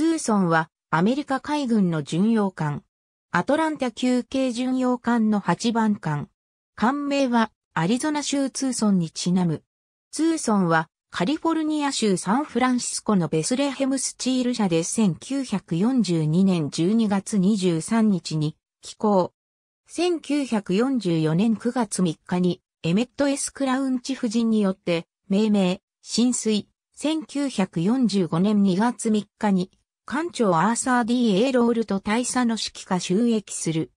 ツーソンはアメリカ海軍の巡洋艦。アトランタ級系巡洋艦の8番艦。艦名はアリゾナ州ツーソンにちなむ。ツーソンはカリフォルニア州サンフランシスコのベスレヘムスチール社で1942年12月23日に寄港。1944年9月3日にエメット・エス・クラウンチ夫人によって命名、浸水。1945年2月3日に艦長アーサー・ D・ A・ ロールと大佐の指揮下収益する。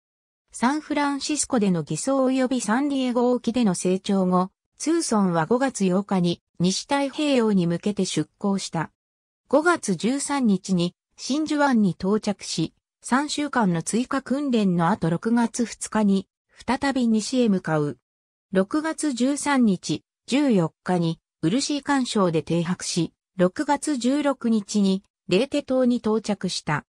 サンフランシスコでの偽装及びサンディエゴ沖での成長後、ツーソンは5月8日に西太平洋に向けて出港した。5月13日に真珠湾に到着し、3週間の追加訓練の後6月2日に再び西へ向かう。6月13日、14日にー干渉で停泊し、6月16日にレーテ島に到着した。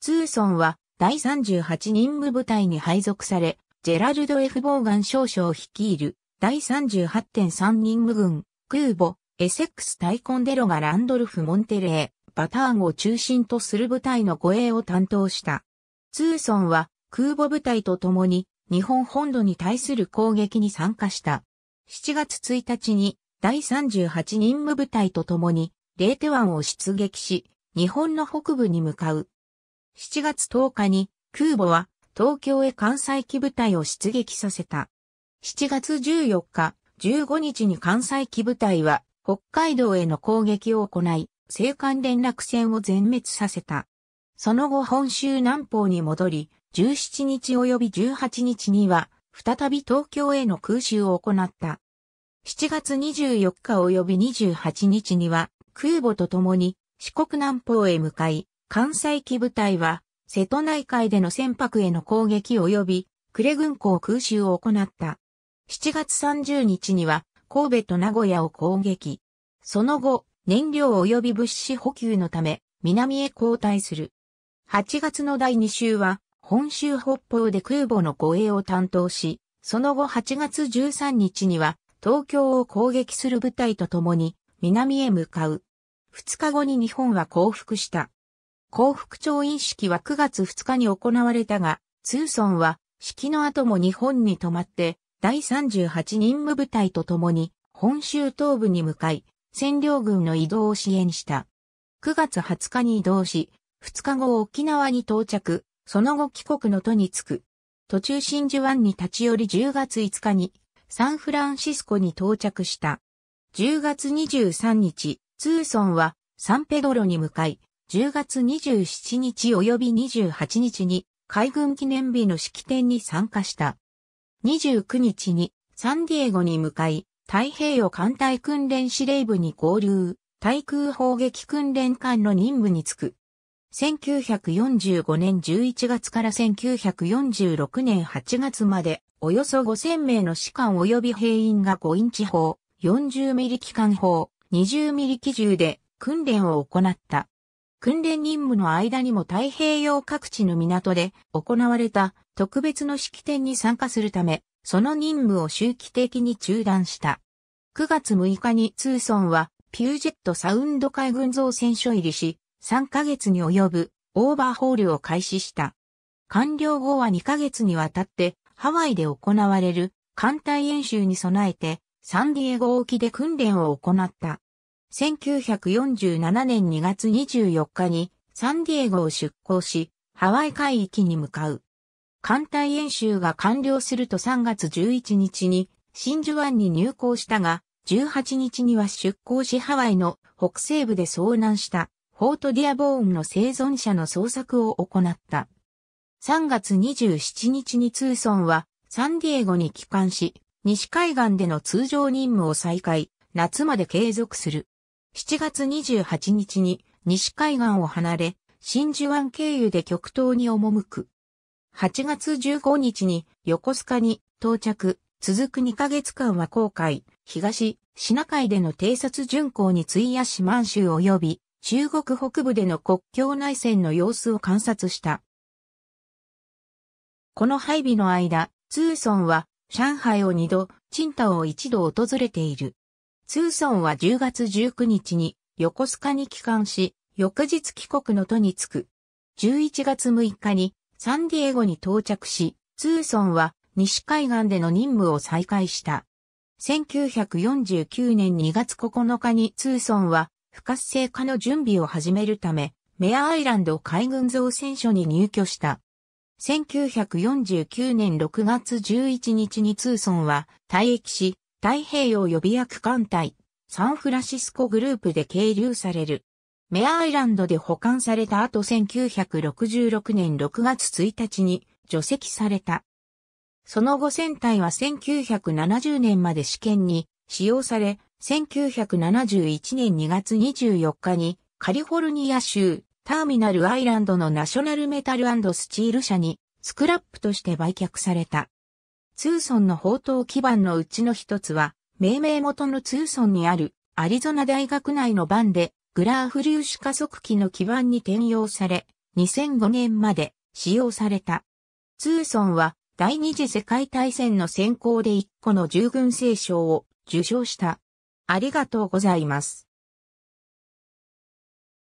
ツーソンは第38任務部隊に配属され、ジェラルド・ F・ ボーガン少将率いる第38.3任務軍、空母、エセックス・タイコンデロがランドルフ・モンテレー、バターンを中心とする部隊の護衛を担当した。ツーソンは空母部隊と共に日本本土に対する攻撃に参加した。7月1日に第38任務部隊と共にレーテ湾を出撃し、日本の北部に向かう。7月10日に空母は東京へ関西機部隊を出撃させた。7月14日、15日に関西機部隊は北海道への攻撃を行い、青函連絡船を全滅させた。その後本州南方に戻り、17日及び18日には、再び東京への空襲を行った。7月24日及び28日には、空母と共に四国南方へ向かい、関西機部隊は、瀬戸内海での船舶への攻撃及び、呉軍港空襲を行った。7月30日には、神戸と名古屋を攻撃。その後、燃料及び物資補給のため、南へ後退する。8月の第2週は、本州北方で空母の護衛を担当し、その後8月13日には、東京を攻撃する部隊と共に、南へ向かう。2日後に日本は降伏した。降伏調印式は9月2日に行われたが、ツーソンは式の後も日本に泊まって、第38任務部隊と共に本州東部に向かい、占領軍の移動を支援した。9月20日に移動し、2日後沖縄に到着、その後帰国の都に着く。途中真珠湾に立ち寄り10月5日にサンフランシスコに到着した。10月23日、ツーソンはサンペドロに向かい、10月27日及び28日に海軍記念日の式典に参加した。29日にサンディエゴに向かい、太平洋艦隊訓練司令部に合流、対空砲撃訓練艦の任務に就く。1945年11月から1946年8月まで、およそ5000名の士官及び兵員が5インチ砲、40ミリ機関砲、20ミリ機銃で訓練を行った。訓練任務の間にも太平洋各地の港で行われた特別の式典に参加するため、その任務を周期的に中断した。9月6日にツーソンはピュージェットサウンド海軍造船所入りし、3ヶ月に及ぶオーバーホールを開始した。完了後は2ヶ月にわたってハワイで行われる艦隊演習に備えてサンディエゴ沖で訓練を行った。1947年2月24日にサンディエゴを出港し、ハワイ海域に向かう。艦隊演習が完了すると3月11日に真珠湾に入港したが、18日には出港しハワイの北西部で遭難したフォートディアボーンの生存者の捜索を行った。3月27日にツーソンはサンディエゴに帰還し、西海岸での通常任務を再開、夏まで継続する。7月28日に西海岸を離れ、真珠湾経由で極東に赴く。8月15日に横須賀に到着、続く2ヶ月間は航海、東、シナ海での偵察巡航に費やし満州及び中国北部での国境内戦の様子を観察した。この配備の間、ツーソンは上海を2度、青島を1度訪れている。ツーソンは10月19日に横須賀に帰還し、翌日帰国の都に着く。11月6日にサンディエゴに到着し、ツーソンは西海岸での任務を再開した。1949年2月9日にツーソンは不活性化の準備を始めるため、メアアイランド海軍造船所に入居した。1949年6月11日にツーソンは退役し、太平洋予備役艦隊、サンフランシスコグループで係留される。メアアイランドで保管された後1966年6月1日に除籍された。その後船体は1970年まで試験に使用され、1971年2月24日にカリフォルニア州ターミナルアイランドのナショナルメタルスチール社にスクラップとして売却された。ツーソンの宝刀基盤のうちの一つは、命名元のツーソンにあるアリゾナ大学内の版で、グラーフ粒子加速器の基盤に転用され、2005年まで使用された。ツーソンは第二次世界大戦の選考で1個の従軍聖賞を受賞した。ありがとうございます。